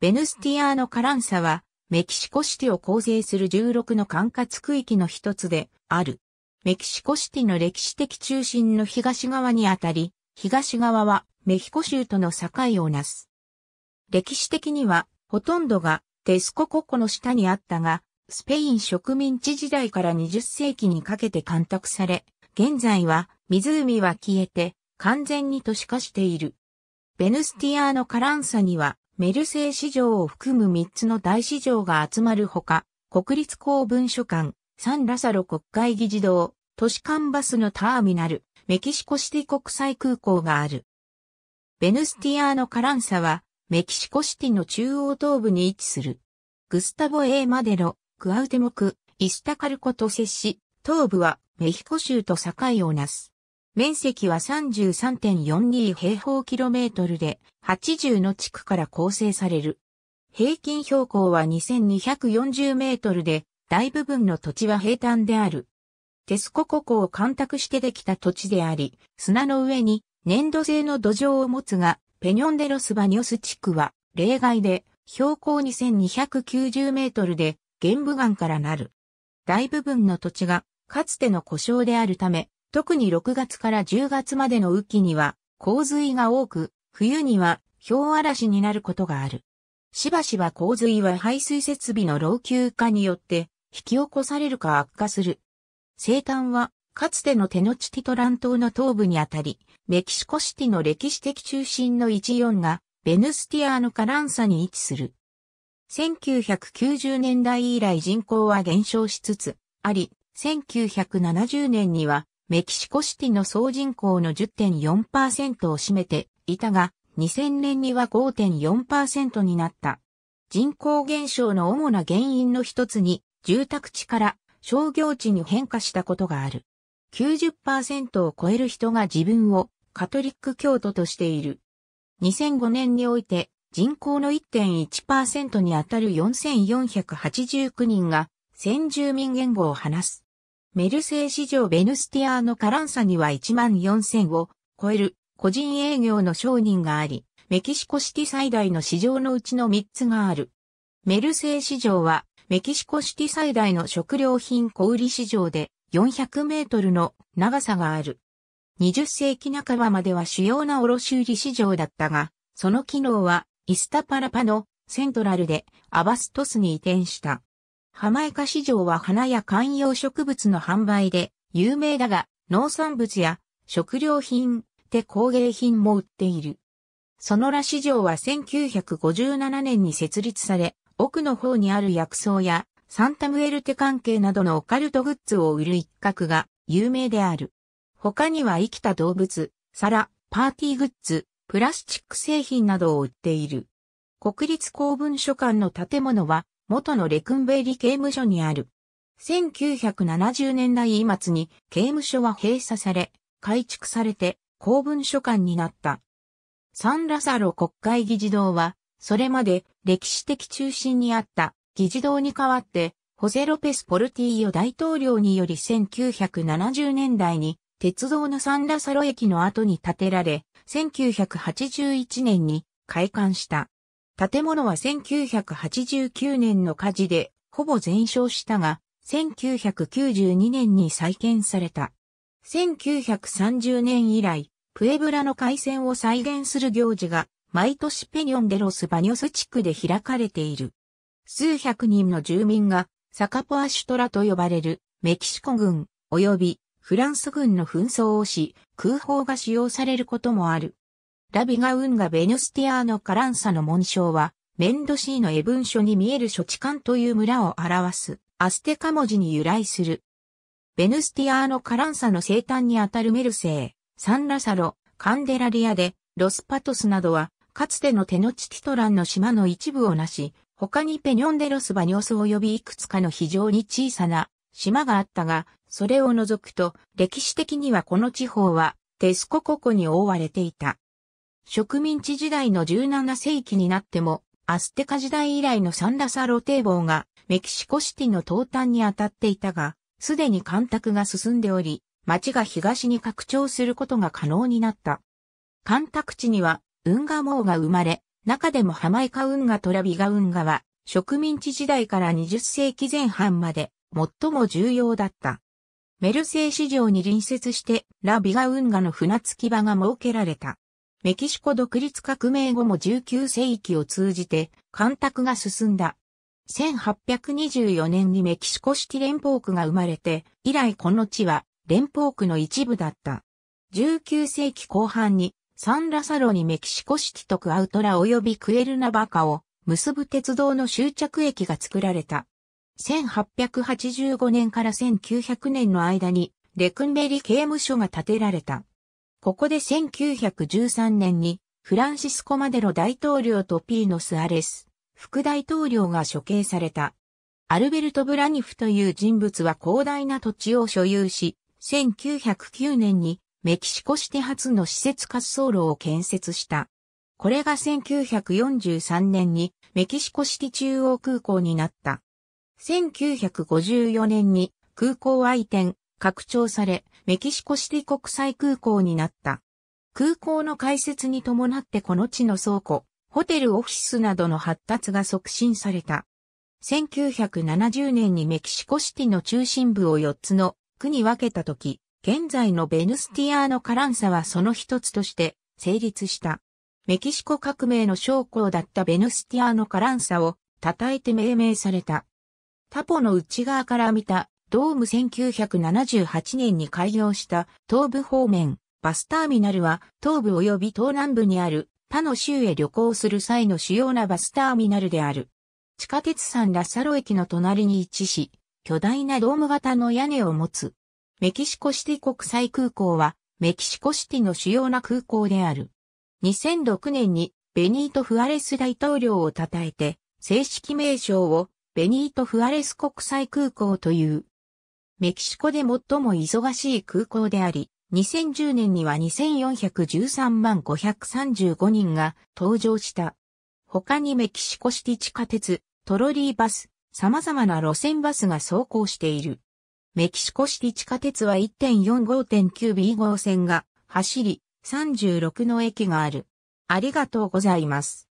ベヌスティアーノ・カランサは、メキシコシティを構成する16の管轄区域の一つである。メキシコシティの歴史的中心の東側にあたり、東側はメヒコ州との境をなす。歴史的には、ほとんどがテスコココの下にあったが、スペイン植民地時代から20世紀にかけて干拓され、現在は湖は消えて完全に都市化している。ベヌスティアーノ・カランサにはメルセー市場を含む3つの大市場が集まるほか、国立公文書館、サンラサロ国会議事堂、都市間バスのターミナル、メキシコシティ国際空港がある。ベヌスティアーノ・カランサは、メキシコシティの中央東部に位置する。グスタボ・エー・マデロ、クアウテモク、イスタカルコと接し、東部はメヒコ州と境をなす。面積は33.42平方キロメートルで80の地区から構成される。平均標高は2240メートルで大部分の土地は平坦である。テスコ湖湖を干拓してできた土地であり、砂の上に粘土製の土壌を持つが、ペニョンデロスバニオス地区は例外で標高2290メートルで玄武岩からなる。大部分の土地がかつての故障であるため、特に6月から10月までの雨季には洪水が多く、冬には氷嵐になることがある。しばしば洪水は排水設備の老朽化によって引き起こされるか悪化する。生誕はかつてのテノチティトラン島の東部にあたり、メキシコシティの歴史的中心の14がベヌスティアーノカランサに位置する。1990年代以来人口は減少しつつあり、1970年にはメキシコシティの総人口の10.4%を占めていたが、2000年には5.4%になった。人口減少の主な原因の一つに、住宅地から商業地に変化したことがある。90%を超える人が自分をカトリック教徒としている。2005年において人口の1.1%にあたる4489人が先住民言語を話す。メルセー市場ベヌスティアーノカランサには1万4000を超える個人営業の商人があり、メキシコシティ最大の市場のうちの3つがある。メルセー市場はメキシコシティ最大の食料品小売市場で400メートルの長さがある。20世紀半ばまでは主要な卸売市場だったが、その機能はイスタパラパのセントラルでアバストスに移転した。ハマイカ市場は花や観葉植物の販売で有名だが、農産物や食料品、手工芸品も売っている。ソノラ市場は1957年に設立され、奥の方にある薬草やサンタムエルテ関係などのオカルトグッズを売る一角が有名である。他には生きた動物、皿、パーティーグッズ、プラスチック製品などを売っている。国立公文書館の建物は元のレクンベイリ刑務所にある。1970年代末に刑務所は閉鎖され、改築されて公文書館になった。サンラサロ国会議事堂は、それまで歴史的中心にあった議事堂に代わって、ホセ・ロペス・ポルティーヨ大統領により1970年代に鉄道のサンラサロ駅の後に建てられ、1981年に開館した。建物は1989年の火事でほぼ全焼したが、1992年に再建された。1930年以来、プエブラの海戦を再現する行事が、毎年ペニョンデロスバニョス地区で開かれている。数百人の住民が、サカポアシュトラと呼ばれる、メキシコ軍、及び、フランス軍の紛争をし、空砲が使用されることもある。ラビガ・ウンガ・ベニスティアーノ・カランサの紋章は、メンドシーの絵文書に見える諸地官という村を表す、アステカ文字に由来する。ベヌスティアーノ・カランサの生誕にあたるメルセー、サンラサロ、カンデラリアで、ロスパトスなどは、かつてのテノチティトランの島の一部をなし、他にペニョンデロスバニョス及びいくつかの非常に小さな島があったが、それを除くと、歴史的にはこの地方は、テスコココに覆われていた。植民地時代の17世紀になっても、アステカ時代以来のサンラサロ堤防がメキシコシティの東端に当たっていたが、すでに干拓が進んでおり、町が東に拡張することが可能になった。干拓地には、運河網が生まれ、中でもハマイカ運河とラビガ運河は、植民地時代から20世紀前半まで、最も重要だった。メルセイ市場に隣接して、ラビガ運河の船着き場が設けられた。メキシコ独立革命後も19世紀を通じて、干拓が進んだ。1824年にメキシコシティ連邦区が生まれて、以来この地は連邦区の一部だった。19世紀後半に、サンラサロにメキシコシティとクアウトラ及びクエルナバカを結ぶ鉄道の終着駅が作られた。1885年から1900年の間に、レクンベリ刑務所が建てられた。ここで1913年にフランシスコ・マデロ大統領とピーノ・スアレス、副大統領が処刑された。アルベルト・ブラニフという人物は広大な土地を所有し、1909年にメキシコシテ初の施設滑走路を建設した。これが1943年にメキシコシテ中央空港になった。1954年に空港は移転、拡張され、メキシコシティ国際空港になった。空港の開設に伴ってこの地の倉庫、ホテルオフィスなどの発達が促進された。1970年にメキシコシティの中心部を4つの区に分けたとき、現在のベヌスティアーノ・カランサはその一つとして成立した。メキシコ革命の将校だったベヌスティアーノ・カランサを称えて命名された。タポの内側から見たドーム1978年に開業した東部方面バスターミナルは東部及び東南部にある他の州へ旅行する際の主要なバスターミナルである。地下鉄サンラサロ駅の隣に位置し、巨大なドーム型の屋根を持つ。メキシコシティ国際空港はメキシコシティの主要な空港である。2006年にベニート・フアレス大統領を称えて正式名称をベニート・フアレス国際空港という。メキシコで最も忙しい空港であり、2010年には2413万535人が登場した。他にメキシコシティ地下鉄、トロリーバス、様々な路線バスが走行している。メキシコシティ地下鉄は 1.45.9B 号線が走り、36の駅がある。ありがとうございます。